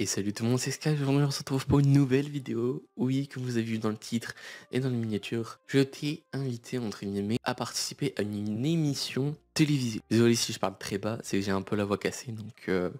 Et salut tout le monde, c'est Sky, aujourd'hui on se retrouve pour une nouvelle vidéo. Oui, comme vous avez vu dans le titre et dans les miniatures je t'ai invité, entre guillemets, à participer à une émission télévisée. Désolé si je parle très bas, c'est que j'ai un peu la voix cassée, donc euh,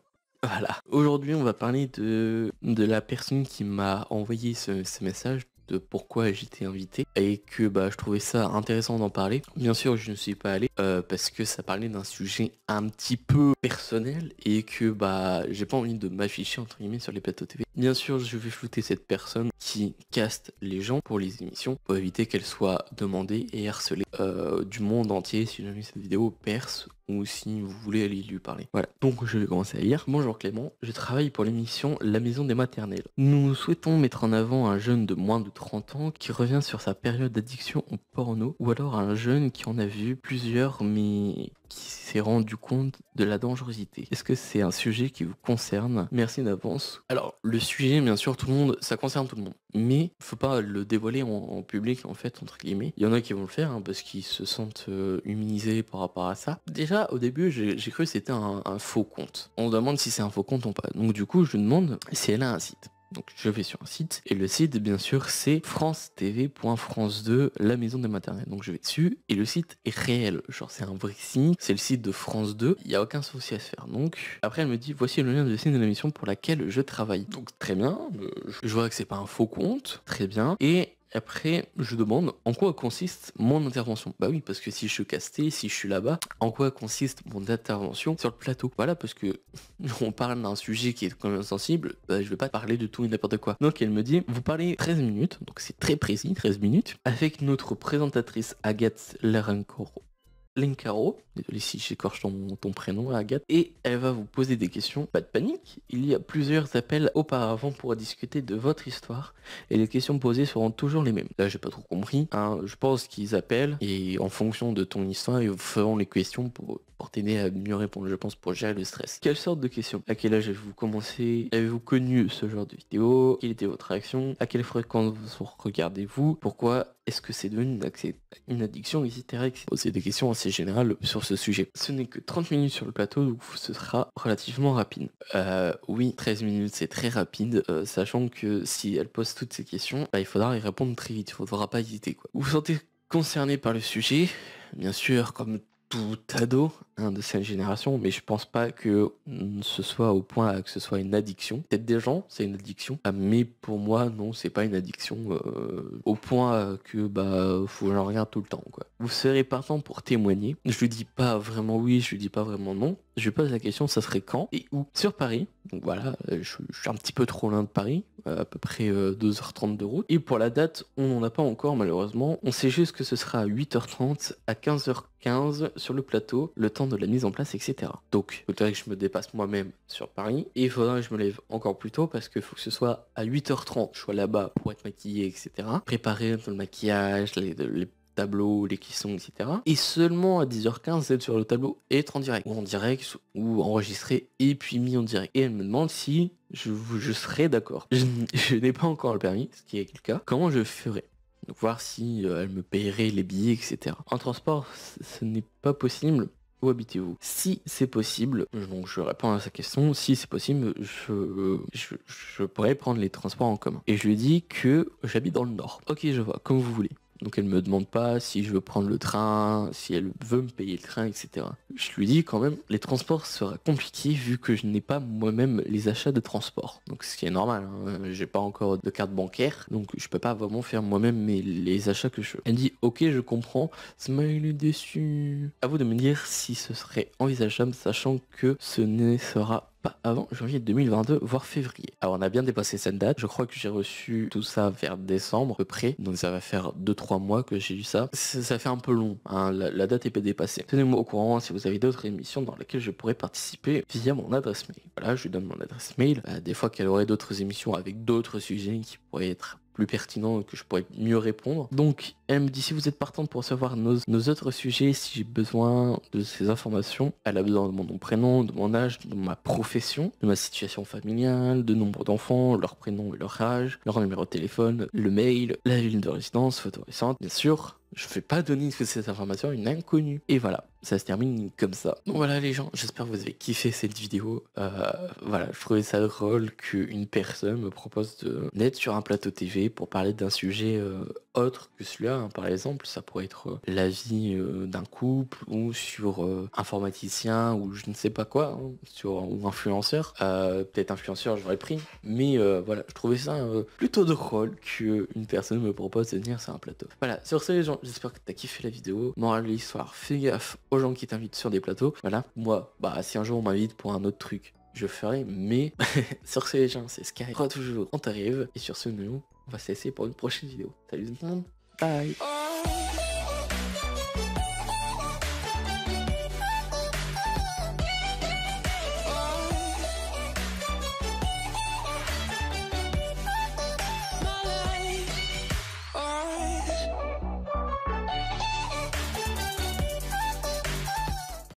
voilà. Aujourd'hui on va parler de, de la personne qui m'a envoyé ce, message, de pourquoi j'étais invité et que bah, je trouvais ça intéressant d'en parler. Bien sûr, je ne suis pas allé euh, parce que ça parlait d'un sujet un petit peu personnel et que bah j'ai pas envie de m'afficher entre guillemets sur les plateaux TV Bien sûr, je vais flouter cette personne qui caste les gens pour les émissions pour éviter qu'elle soit demandée et harcelée euh, du monde entier si jamais cette vidéo perce ou si vous voulez aller lui parler. Voilà, donc je vais commencer à lire. Bonjour Clément, je travaille pour l'émission La Maison des Maternelles. Nous souhaitons mettre en avant un jeune de moins de 30 ans qui revient sur sa période d'addiction au porno, ou alors un jeune qui en a vu plusieurs mais qui s'est rendu compte de la dangerosité. Est-ce que c'est un sujet qui vous concerne Merci d'avance. Alors, le sujet, bien sûr, tout le monde, ça concerne tout le monde. Mais faut pas le dévoiler en, public, en fait, entre guillemets. Il y en a qui vont le faire hein, parce qu'ils se sentent euh, humanisés par rapport à ça. Déjà, au début, j'ai cru que c'était un, un, faux compte. On demande si c'est un faux compte ou pas. Donc, du coup, je demande si elle a un site. Donc je vais sur un site et le site bien sûr c'est france-tv.france2 la maison des maternelles. Donc je vais dessus et le site est réel, genre c'est un vrai signe, c'est le site de France 2, il n'y a aucun souci à se faire. Donc après elle me dit voici le lien de signe de mission pour laquelle je travaille. Donc très bien, euh, je vois que c'est pas un faux compte, très bien et après, je demande en quoi consiste mon intervention. Bah oui, parce que si je suis casté, si je suis là-bas, en quoi consiste mon intervention sur le plateau Voilà, parce que on parle d'un sujet qui est quand même sensible, bah, je vais pas parler de tout et n'importe quoi. Donc elle me dit, vous parlez 13 minutes, donc c'est très précis, 13 minutes, avec notre présentatrice Agathe Larancourt Lencaro, désolé si j'écorche ton, prénom Agathe, et elle va vous poser des questions. Pas de panique, il y a plusieurs appels auparavant pour discuter de votre histoire, et les questions posées seront toujours les mêmes. Là j'ai pas trop compris, hein, je pense qu'ils appellent, et en fonction de ton histoire, ils feront les questions pour pour t'aider à mieux répondre, je pense, pour gérer le stress. Quelle sorte de questions À quel âge avez-vous commencé Avez-vous connu ce genre de vidéo Quelle était votre réaction À quelle fréquence vous regardez-vous Pourquoi est-ce que c'est devenu une, addiction, etc. C'est des questions assez générales sur ce sujet. Ce n'est que 30 minutes sur le plateau, donc ce sera relativement rapide. Euh, oui, 13 minutes, c'est très rapide, euh, sachant que si elle pose toutes ces questions, bah, il faudra y répondre très vite, il faudra pas hésiter. Quoi. Vous vous sentez concerné par le sujet, bien sûr, comme tout ado Hein, de cette génération, mais je pense pas que ce soit au point que ce soit une addiction. Peut-être des gens, c'est une addiction, ah, mais pour moi, non, c'est pas une addiction euh, au point que bah faut j'en regarde tout le temps. Quoi. Vous serez partant pour témoigner. Je lui dis pas vraiment oui, je lui dis pas vraiment non. Je pose la question, ça serait quand et où Sur Paris. Donc voilà, je, suis un petit peu trop loin de Paris, à peu près 2h30 euh, de route. Et pour la date, on n'en a pas encore malheureusement. On sait juste que ce sera à 8h30 à 15h15 sur le plateau, le temps de la mise en place, etc. Donc, il faudrait que je me dépasse moi-même sur Paris, et il faudrait que je me lève encore plus tôt parce que faut que ce soit à 8h30, je sois là-bas pour être maquillé, etc. Préparer le maquillage, les, tableaux, les quissons etc. Et seulement à 10h15, être sur le tableau et être en direct. Ou en direct, ou enregistré et puis mis en direct. Et elle me demande si je, je serais d'accord. Je, n'ai pas encore le permis, ce qui est le cas. Comment je ferai donc voir si euh, elle me paierait les billets, etc. En transport, ce n'est pas possible où habitez-vous Si c'est possible, donc je réponds à sa question, si c'est possible, je, je, je, pourrais prendre les transports en commun. Et je lui dis que j'habite dans le nord. Ok, je vois, comme vous voulez. Donc elle me demande pas si je veux prendre le train, si elle veut me payer le train, etc. Je lui dis quand même, les transports sera compliqué vu que je n'ai pas moi-même les achats de transport. Donc ce qui est normal, hein. j'ai pas encore de carte bancaire, donc je peux pas vraiment faire moi-même les achats que je veux. Elle dit ok je comprends, smile déçu. A vous de me dire si ce serait envisageable sachant que ce ne sera pas avant janvier 2022, voire février. Alors on a bien dépassé cette date, je crois que j'ai reçu tout ça vers décembre à peu près, donc ça va faire 2-3 mois que j'ai eu ça. ça. fait un peu long, hein. la, date est pas dépassée. Tenez-moi au courant si vous avez d'autres émissions dans lesquelles je pourrais participer via mon adresse mail. Voilà, je lui donne mon adresse mail. Euh, des fois qu'elle aurait d'autres émissions avec d'autres sujets qui pourraient être plus pertinent que je pourrais mieux répondre. Donc, elle me dit si vous êtes partante pour savoir nos, autres sujets, si j'ai besoin de ces informations, elle a besoin de mon nom, prénom, de mon âge, de ma profession, de ma situation familiale, de nombre d'enfants, leur prénom et leur âge, leur numéro de téléphone, le mail, la ville de résidence, photo récente, bien sûr, je vais pas donner cette information à une inconnue. Et voilà, ça se termine comme ça. Donc voilà les gens, j'espère que vous avez kiffé cette vidéo. Euh, voilà, je trouvais ça drôle qu'une personne me propose de d'être sur un plateau TV pour parler d'un sujet euh, autre que celui-là. Hein. Par exemple, ça pourrait être euh, la vie d'un couple ou sur informaticien ou je ne sais pas quoi, hein, sur, ou influenceur. Peut-être influenceur, j'aurais pris. Mais voilà, je trouvais ça plutôt drôle qu'une personne me propose de venir sur un plateau. Voilà, sur ce les gens, j'espère que t'as kiffé la vidéo. Moral de l'histoire, fais gaffe aux gens qui t'invitent sur des plateaux. Voilà, moi, bah si un jour on m'invite pour un autre truc, je ferai, mais sur ce les gens, c'est Sky. Crois toujours on t'arrive. Et sur ce, nous, on va se laisser pour une prochaine vidéo. Salut tout le monde, bye oh.